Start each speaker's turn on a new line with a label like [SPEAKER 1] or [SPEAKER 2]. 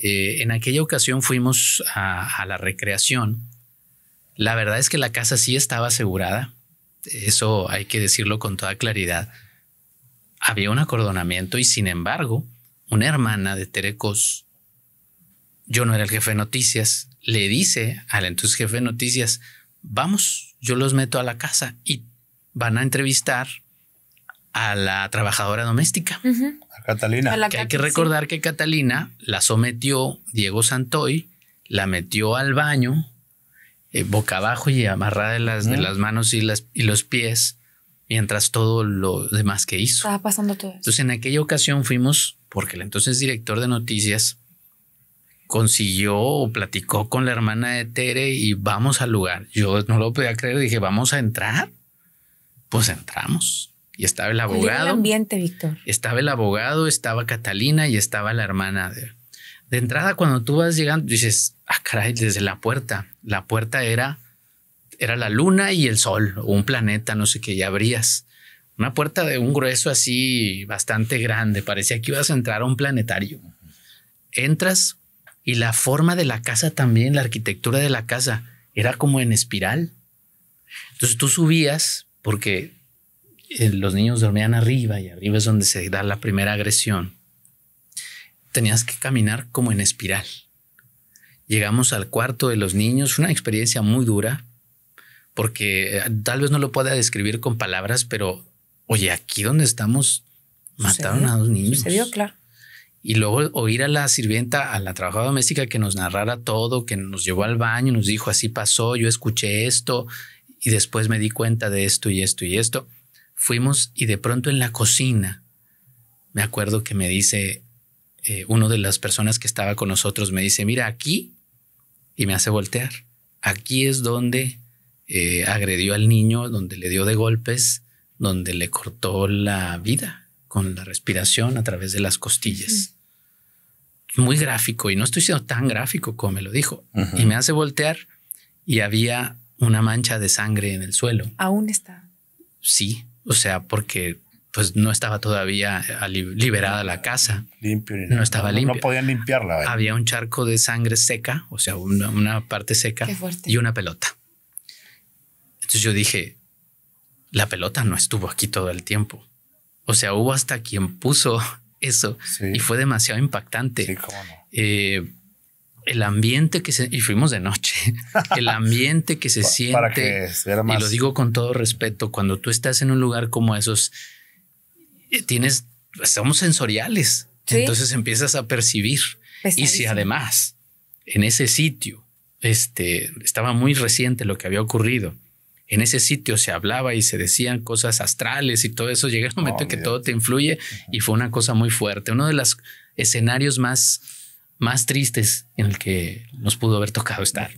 [SPEAKER 1] Eh, en aquella ocasión fuimos a, a, la recreación. La verdad es que la casa sí estaba asegurada. Eso hay que decirlo con toda claridad. Había un acordonamiento y sin embargo, una hermana de Terecos, yo no era el jefe de noticias, le dice al entonces jefe de noticias, vamos, yo los meto a la casa y van a entrevistar a la trabajadora doméstica. A Catalina. hay que recordar que Catalina la sometió Diego Santoy, la metió al baño, eh, boca abajo y amarrada de las, de las manos y, las, y los pies, mientras todo lo demás que hizo. Estaba pasando todo. Eso. Entonces en aquella ocasión fuimos, porque el entonces director de noticias consiguió o platicó con la hermana de Tere y vamos al lugar. Yo no lo podía creer, dije, vamos a entrar. Pues entramos y estaba el abogado. El ambiente, Víctor. Estaba el abogado, estaba Catalina y estaba la hermana. De, de, entrada, cuando tú vas llegando, dices, ah, caray, desde la puerta. La puerta era, era la luna y el sol, o un planeta, no sé qué, ya abrías. Una puerta de un grueso así bastante grande, parecía que ibas a entrar a un planetario. Entras y la forma de la casa también, la arquitectura de la casa, era como en espiral. Entonces tú subías porque eh, los niños dormían arriba y arriba es donde se da la primera agresión, tenías que caminar como en espiral. Llegamos al cuarto de los niños, una experiencia muy dura, porque eh, tal vez no lo pueda describir con palabras, pero oye, aquí donde estamos mataron a dos niños. Se vio, claro. Y luego oír a la sirvienta, a la trabajadora doméstica que nos narrara todo, que nos llevó al baño, nos dijo así pasó, yo escuché esto y después me di cuenta de esto y esto y esto. Fuimos y de pronto en la cocina, me acuerdo que me dice eh, uno de las personas que estaba con nosotros, me dice, mira aquí, y me hace voltear. Aquí es donde eh, agredió al niño, donde le dio de golpes, donde le cortó la vida con la respiración a través de las costillas. Muy gráfico, y no estoy siendo tan gráfico como me lo dijo. Y me hace voltear y había una mancha de sangre en el suelo. Aún está. Sí, o sea, porque pues no estaba todavía eh, liberada la casa. No, estaba limpio. No podían limpiarla. Había un charco de sangre seca, o sea, una, parte seca y una pelota. Entonces yo dije, la pelota no estuvo aquí todo el tiempo. O sea, hubo hasta quien puso eso y fue demasiado impactante. Sí, eh, el ambiente que se y fuimos de noche, el ambiente que se siente para y lo digo con todo respeto, cuando tú estás en un lugar como esos eh, tienes somos sensoriales, entonces empiezas a percibir y si además en ese sitio este estaba muy reciente lo que había ocurrido. En ese sitio se hablaba y se decían cosas astrales y todo eso. Llega el momento en oh, que todo te influye y fue una cosa muy fuerte. Uno de los escenarios más más tristes en el que nos pudo haber tocado estar.